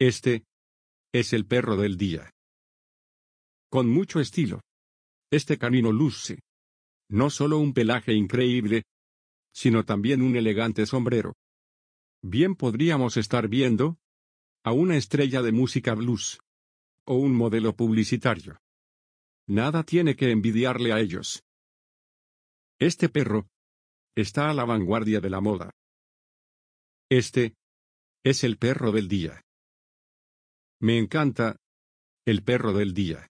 Este es el perro del día. Con mucho estilo. Este canino luce no solo un pelaje increíble, sino también un elegante sombrero. Bien podríamos estar viendo a una estrella de música blues o un modelo publicitario. Nada tiene que envidiarle a ellos. Este perro está a la vanguardia de la moda. Este es el perro del día. Me encanta. El perro del día.